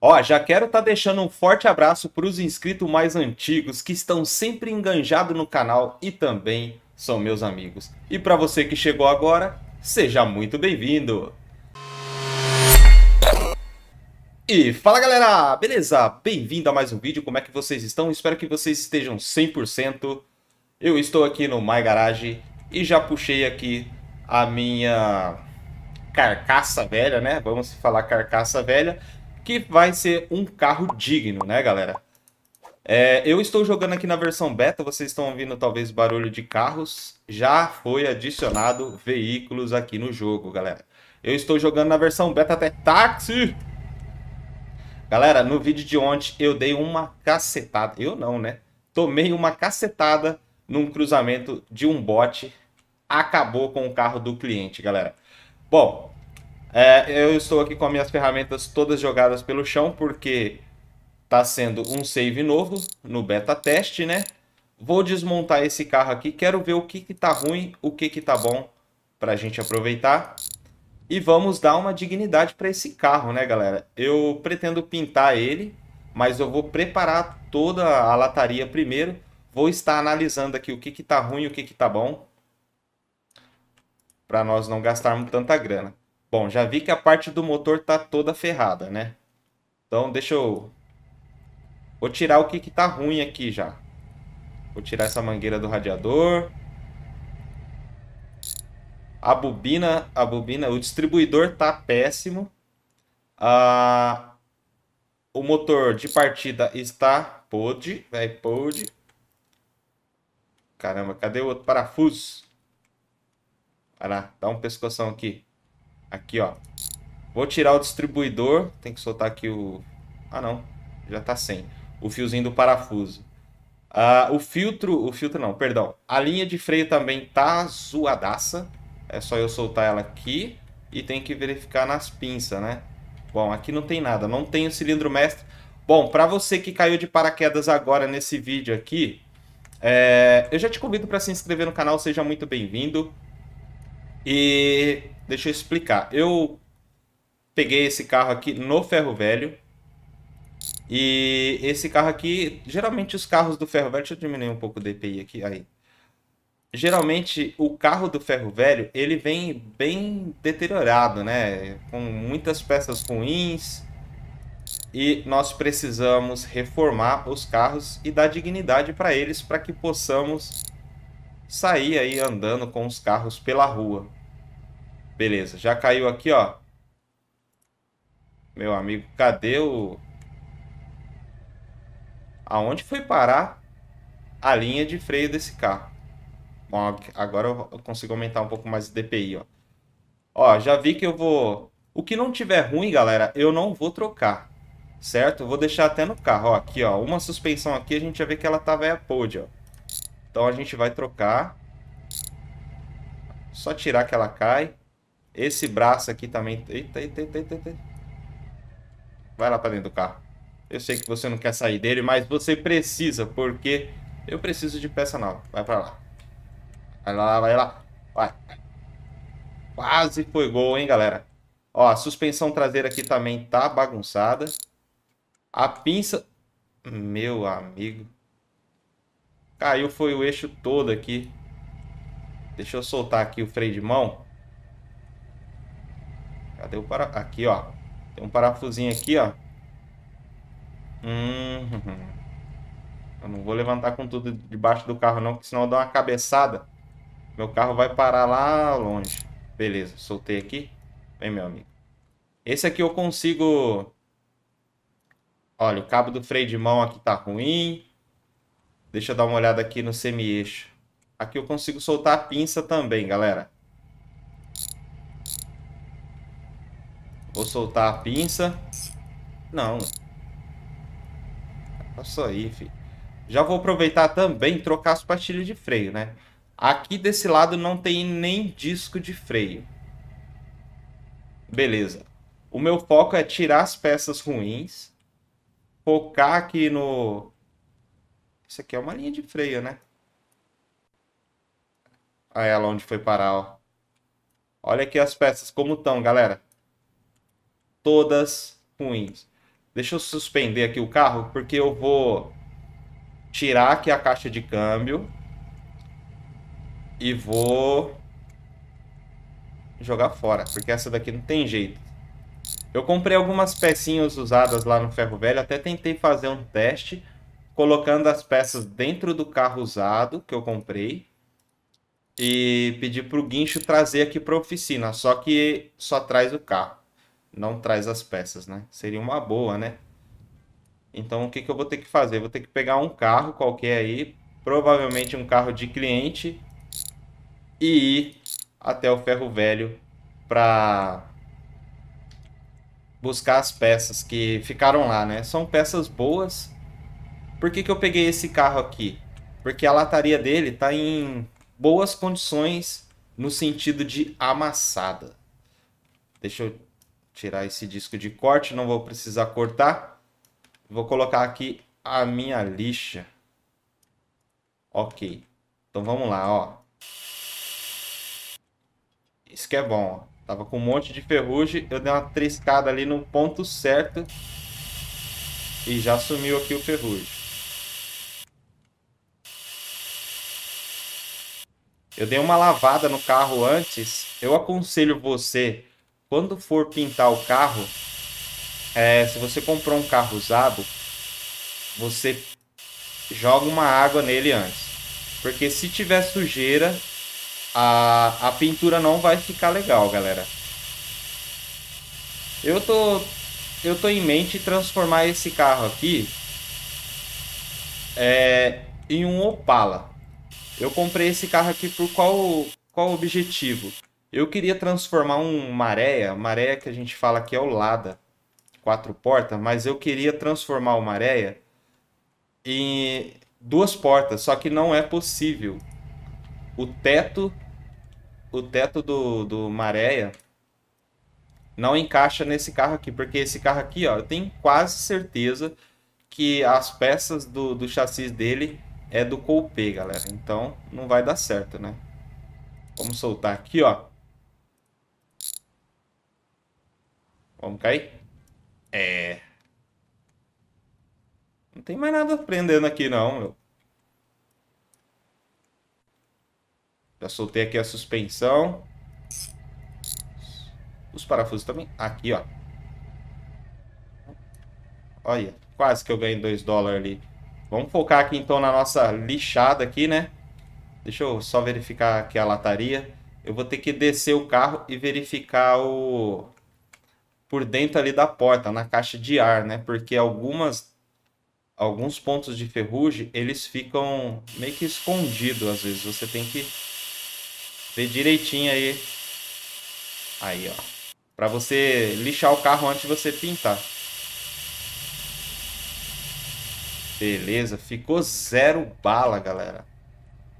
Ó, já quero estar tá deixando um forte abraço para os inscritos mais antigos que estão sempre enganjados no canal e também são meus amigos. E para você que chegou agora, seja muito bem-vindo! E fala galera, beleza? Bem-vindo a mais um vídeo, como é que vocês estão? Espero que vocês estejam 100%. Eu estou aqui no My Garage e já puxei aqui a minha carcaça velha, né? Vamos falar carcaça velha que vai ser um carro digno, né, galera? É, eu estou jogando aqui na versão beta, vocês estão ouvindo talvez barulho de carros. Já foi adicionado veículos aqui no jogo, galera. Eu estou jogando na versão beta até táxi. Galera, no vídeo de ontem eu dei uma cacetada. Eu não, né? Tomei uma cacetada num cruzamento de um bote. Acabou com o carro do cliente, galera. Bom, é, eu estou aqui com as minhas ferramentas todas jogadas pelo chão, porque está sendo um save novo no beta teste, né? Vou desmontar esse carro aqui, quero ver o que que tá ruim, o que que tá bom para a gente aproveitar. E vamos dar uma dignidade para esse carro, né, galera? Eu pretendo pintar ele, mas eu vou preparar toda a lataria primeiro. Vou estar analisando aqui o que que tá ruim, o que que tá bom, para nós não gastarmos tanta grana. Bom, já vi que a parte do motor tá toda ferrada, né? Então deixa eu... Vou tirar o que, que tá ruim aqui já. Vou tirar essa mangueira do radiador. A bobina, a bobina, o distribuidor tá péssimo. Ah, o motor de partida está pod, vai é pod. Caramba, cadê o outro parafuso? Vai lá, dá um pescoção aqui. Aqui, ó. Vou tirar o distribuidor. Tem que soltar aqui o... Ah, não. Já tá sem. O fiozinho do parafuso. Uh, o filtro... O filtro não, perdão. A linha de freio também tá zoadaça. É só eu soltar ela aqui. E tem que verificar nas pinças, né? Bom, aqui não tem nada. Não tem o cilindro mestre. Bom, para você que caiu de paraquedas agora nesse vídeo aqui... É... Eu já te convido para se inscrever no canal. Seja muito bem-vindo. E deixa eu explicar. Eu peguei esse carro aqui no ferro velho. E esse carro aqui, geralmente os carros do ferro velho, deixa eu diminuir um pouco o DPI aqui, aí. Geralmente o carro do ferro velho, ele vem bem deteriorado, né? Com muitas peças ruins. E nós precisamos reformar os carros e dar dignidade para eles para que possamos sair aí andando com os carros pela rua. Beleza, já caiu aqui, ó. Meu amigo, cadê o... Aonde foi parar a linha de freio desse carro? Bom, agora eu consigo aumentar um pouco mais o DPI, ó. Ó, já vi que eu vou... O que não tiver ruim, galera, eu não vou trocar, certo? Eu vou deixar até no carro, ó, aqui, ó. Uma suspensão aqui, a gente já vê que ela tá velha é ó. Então a gente vai trocar. Só tirar que ela cai. Esse braço aqui também... Eita, eita, eita, eita, eita. Vai lá pra dentro do carro. Eu sei que você não quer sair dele, mas você precisa, porque eu preciso de peça nova. Vai pra lá. Vai lá, vai lá. Vai. Quase foi gol, hein, galera. Ó, a suspensão traseira aqui também tá bagunçada. A pinça... Meu amigo. Caiu foi o eixo todo aqui. Deixa eu soltar aqui o freio de mão. Cadê o para... Aqui, ó. Tem um parafusinho aqui, ó. Hum... Eu não vou levantar com tudo debaixo do carro não, porque senão eu dou uma cabeçada. Meu carro vai parar lá longe. Beleza, soltei aqui. Vem, meu amigo. Esse aqui eu consigo... Olha, o cabo do freio de mão aqui tá ruim. Deixa eu dar uma olhada aqui no semi-eixo. Aqui eu consigo soltar a pinça também, galera. Vou soltar a pinça. Não. É só aí, filho. Já vou aproveitar também trocar as pastilhas de freio, né? Aqui desse lado não tem nem disco de freio. Beleza. O meu foco é tirar as peças ruins, focar aqui no, isso aqui é uma linha de freio, né? Olha ela onde foi parar, ó. Olha aqui as peças como estão, galera. Todas ruins. Deixa eu suspender aqui o carro, porque eu vou tirar aqui a caixa de câmbio. E vou jogar fora, porque essa daqui não tem jeito. Eu comprei algumas pecinhas usadas lá no ferro velho, até tentei fazer um teste colocando as peças dentro do carro usado que eu comprei e pedi para o guincho trazer aqui para a oficina, só que só traz o carro, não traz as peças, né? Seria uma boa, né? Então o que, que eu vou ter que fazer? Vou ter que pegar um carro qualquer aí, provavelmente um carro de cliente, e ir até o ferro velho para buscar as peças que ficaram lá, né? São peças boas, por que, que eu peguei esse carro aqui? Porque a lataria dele está em boas condições no sentido de amassada. Deixa eu tirar esse disco de corte, não vou precisar cortar. Vou colocar aqui a minha lixa. Ok. Então vamos lá, ó. Isso que é bom, ó. Tava com um monte de ferrugem, eu dei uma triscada ali no ponto certo e já sumiu aqui o ferrugem. Eu dei uma lavada no carro antes. Eu aconselho você, quando for pintar o carro, é, se você comprou um carro usado, você joga uma água nele antes. Porque se tiver sujeira, a, a pintura não vai ficar legal, galera. Eu tô, eu tô em mente transformar esse carro aqui é, em um Opala. Eu comprei esse carro aqui por qual, qual objetivo? Eu queria transformar um Maréia, Maréia que a gente fala que é o Lada, quatro portas, mas eu queria transformar o Maréia em duas portas, só que não é possível. O teto, o teto do, do Maré não encaixa nesse carro aqui, porque esse carro aqui, ó, eu tenho quase certeza que as peças do, do chassi dele é do Coupé, galera. Então, não vai dar certo, né? Vamos soltar aqui, ó. Vamos cair? É. Não tem mais nada prendendo aqui, não, meu. Já soltei aqui a suspensão. Os parafusos também. Aqui, ó. Olha, quase que eu ganhei 2 dólares ali. Vamos focar aqui então na nossa lixada aqui, né? Deixa eu só verificar aqui a lataria. Eu vou ter que descer o carro e verificar o por dentro ali da porta, na caixa de ar, né? Porque algumas alguns pontos de ferrugem, eles ficam meio que escondidos às vezes. Você tem que ver direitinho aí. Aí, ó. Para você lixar o carro antes de você pintar. Beleza, ficou zero bala, galera.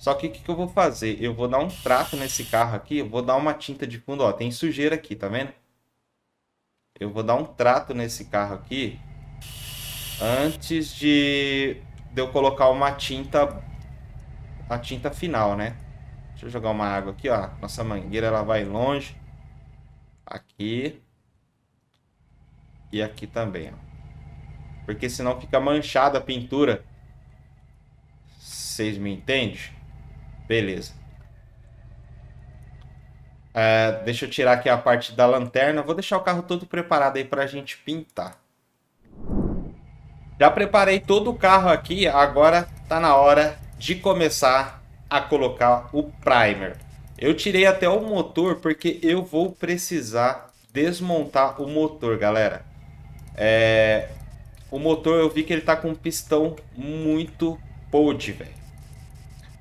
Só que o que, que, eu vou fazer? Eu vou dar um trato nesse carro aqui, eu vou dar uma tinta de fundo, ó, tem sujeira aqui, tá vendo? Eu vou dar um trato nesse carro aqui antes de, de eu colocar uma tinta, a tinta final, né? Deixa eu jogar uma água aqui, ó. Nossa mangueira, ela vai longe. Aqui. E aqui também, ó porque senão fica manchada a pintura. Vocês me entendem? Beleza. Uh, deixa eu tirar aqui a parte da lanterna. Vou deixar o carro todo preparado aí para a gente pintar. Já preparei todo o carro aqui, agora tá na hora de começar a colocar o primer. Eu tirei até o motor porque eu vou precisar desmontar o motor, galera. É, o motor eu vi que ele tá com um pistão muito podre. velho.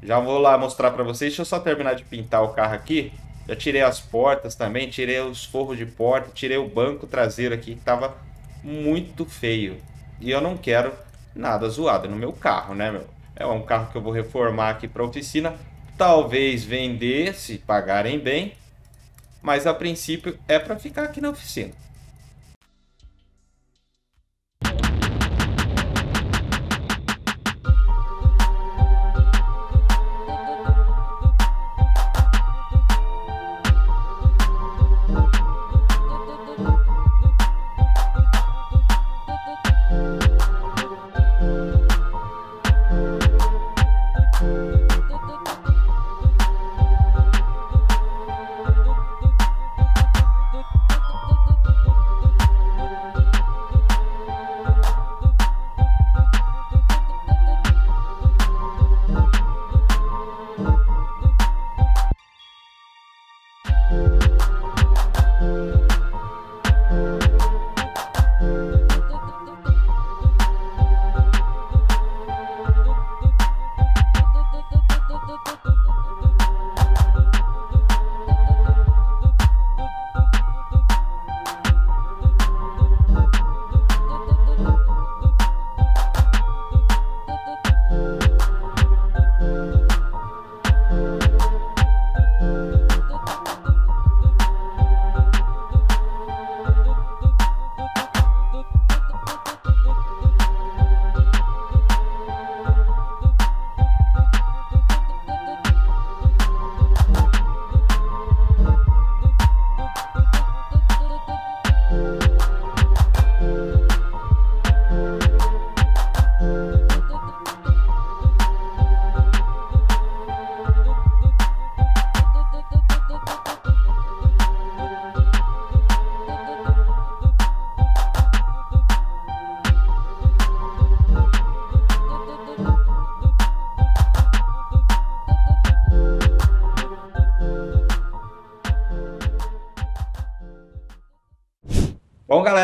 Já vou lá mostrar pra vocês. Deixa eu só terminar de pintar o carro aqui. Já tirei as portas também, tirei os forros de porta, tirei o banco traseiro aqui que tava muito feio. E eu não quero nada zoado no meu carro, né, meu? É um carro que eu vou reformar aqui pra oficina. Talvez vender, se pagarem bem. Mas a princípio é para ficar aqui na oficina.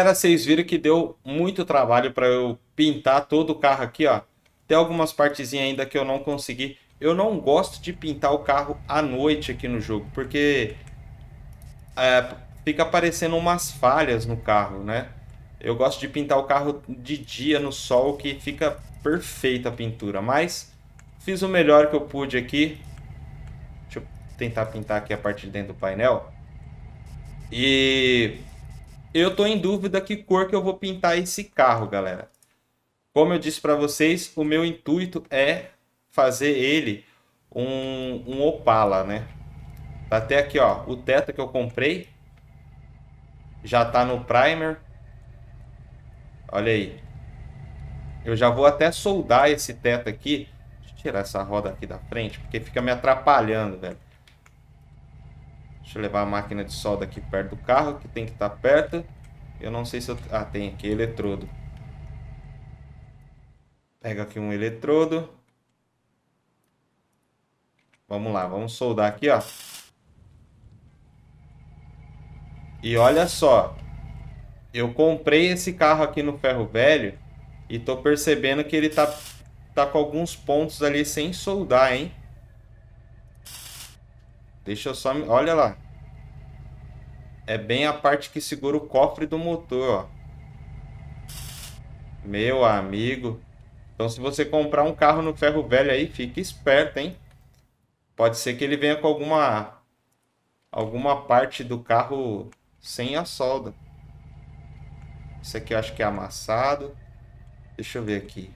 galera, vocês viram que deu muito trabalho para eu pintar todo o carro aqui, ó. Tem algumas partezinhas ainda que eu não consegui. Eu não gosto de pintar o carro à noite aqui no jogo, porque é, fica aparecendo umas falhas no carro, né? Eu gosto de pintar o carro de dia no sol, que fica perfeita a pintura. Mas fiz o melhor que eu pude aqui. Deixa eu tentar pintar aqui a parte de dentro do painel. E eu tô em dúvida que cor que eu vou pintar esse carro, galera. Como eu disse para vocês, o meu intuito é fazer ele um, um Opala, né? Tá até aqui, ó, o teto que eu comprei já tá no primer. Olha aí. Eu já vou até soldar esse teto aqui. Deixa eu tirar essa roda aqui da frente, porque fica me atrapalhando, velho. Deixa eu levar a máquina de solda aqui perto do carro, que tem que estar tá perto. Eu não sei se eu... Ah, tem aqui eletrodo. Pega aqui um eletrodo. Vamos lá, vamos soldar aqui, ó. E olha só. Eu comprei esse carro aqui no ferro velho e tô percebendo que ele tá, tá com alguns pontos ali sem soldar, hein? Deixa eu só... Me... Olha lá. É bem a parte que segura o cofre do motor, ó. Meu amigo. Então, se você comprar um carro no ferro velho aí, fique esperto, hein? Pode ser que ele venha com alguma alguma parte do carro sem a solda. Esse aqui eu acho que é amassado. Deixa eu ver aqui.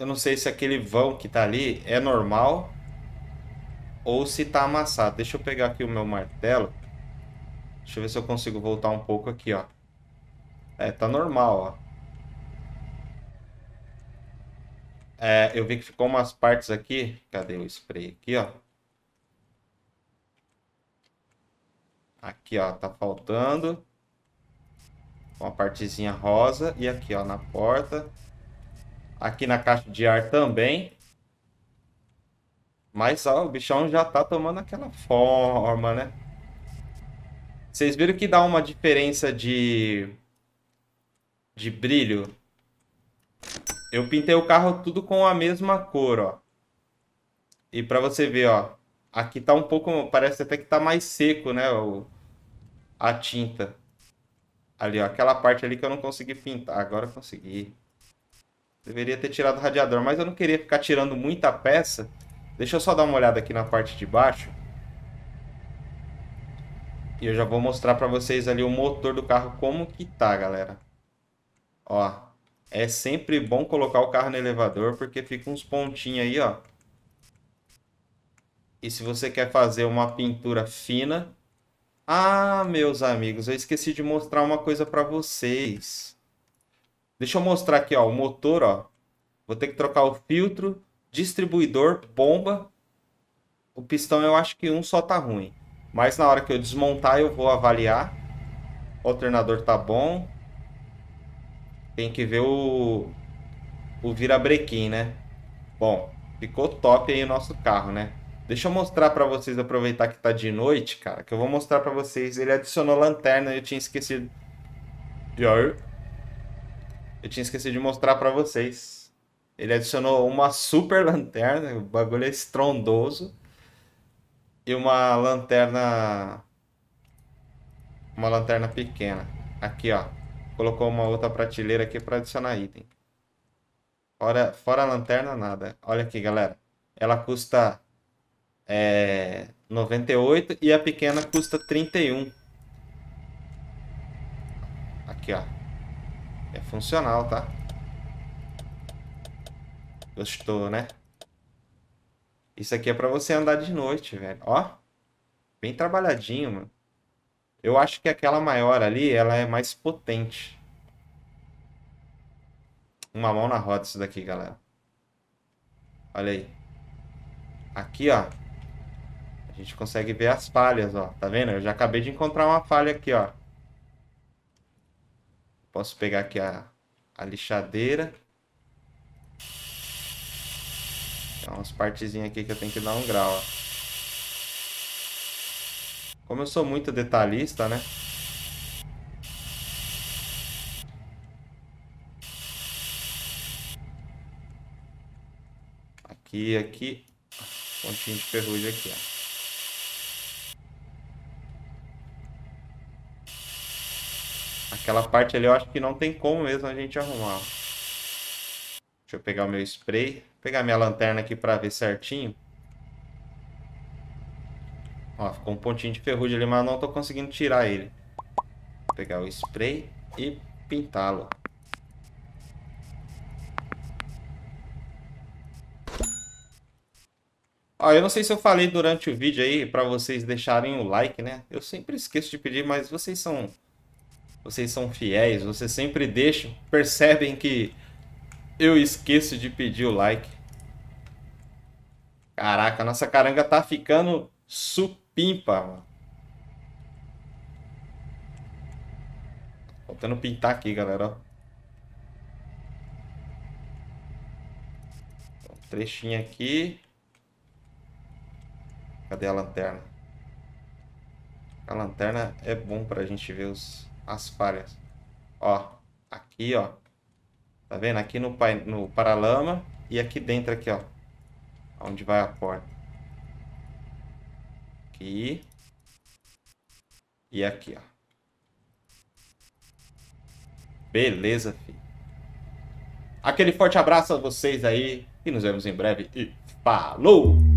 Eu não sei se aquele vão que tá ali é normal ou se tá amassado. Deixa eu pegar aqui o meu martelo. Deixa eu ver se eu consigo voltar um pouco aqui, ó. É, tá normal, ó. É, eu vi que ficou umas partes aqui. Cadê o spray? Aqui, ó. Aqui, ó, tá faltando. Uma partezinha rosa. E aqui, ó, na porta. Aqui na caixa de ar também. Mas ó, o bichão já tá tomando aquela forma, né? Vocês viram que dá uma diferença de... De brilho? Eu pintei o carro tudo com a mesma cor, ó. E para você ver, ó. Aqui tá um pouco... Parece até que tá mais seco, né? O, a tinta. Ali, ó. Aquela parte ali que eu não consegui pintar. Agora eu consegui. Deveria ter tirado o radiador, mas eu não queria ficar tirando muita peça. Deixa eu só dar uma olhada aqui na parte de baixo. E eu já vou mostrar para vocês ali o motor do carro como que tá, galera. Ó, é sempre bom colocar o carro no elevador porque fica uns pontinhos aí, ó. E se você quer fazer uma pintura fina... Ah, meus amigos, eu esqueci de mostrar uma coisa para vocês. Deixa eu mostrar aqui, ó, o motor, ó. Vou ter que trocar o filtro, distribuidor, bomba. O pistão eu acho que um só tá ruim. Mas na hora que eu desmontar eu vou avaliar. O alternador tá bom. Tem que ver o o virabrequim, né? Bom, ficou top aí o nosso carro, né? Deixa eu mostrar para vocês, aproveitar que tá de noite, cara, que eu vou mostrar para vocês. Ele adicionou lanterna, eu tinha esquecido. E aí? Eu tinha esquecido de mostrar para vocês. Ele adicionou uma super lanterna, o bagulho é estrondoso. E uma lanterna. Uma lanterna pequena. Aqui, ó. Colocou uma outra prateleira aqui para adicionar item. Fora, fora a lanterna, nada. Olha aqui, galera. Ela custa é, 98 e a pequena custa 31. Aqui, ó. É funcional, tá? Gostou, né? Isso aqui é para você andar de noite, velho. Ó, bem trabalhadinho, mano. Eu acho que aquela maior ali, ela é mais potente. Uma mão na roda isso daqui, galera. Olha aí. Aqui, ó. A gente consegue ver as falhas, ó. Tá vendo? Eu já acabei de encontrar uma falha aqui, ó. Posso pegar aqui a, a lixadeira. Tem umas partezinhas aqui que eu tenho que dar um grau, ó. Como eu sou muito detalhista, né? Aqui, aqui. Pontinho de ferrugem aqui, ó. Aquela parte ali eu acho que não tem como mesmo a gente arrumar. Deixa eu pegar o meu spray. pegar minha lanterna aqui para ver certinho. Ó, ficou um pontinho de ferrugem ali, mas não tô conseguindo tirar ele. Vou pegar o spray e pintá-lo. Ó, eu não sei se eu falei durante o vídeo aí para vocês deixarem o like, né? Eu sempre esqueço de pedir, mas vocês são vocês são fiéis, vocês sempre deixam, percebem que eu esqueço de pedir o like. Caraca, nossa caranga tá ficando supimpa, mano. Faltando pintar aqui, galera, ó. trechinho aqui. Cadê a lanterna? A lanterna é bom pra gente ver os as falhas. Ó, aqui, ó. Tá vendo? Aqui no, no paralama e aqui dentro, aqui, ó. Onde vai a porta. Aqui. E aqui, ó. Beleza, filho. Aquele forte abraço a vocês aí. E nos vemos em breve. E falou!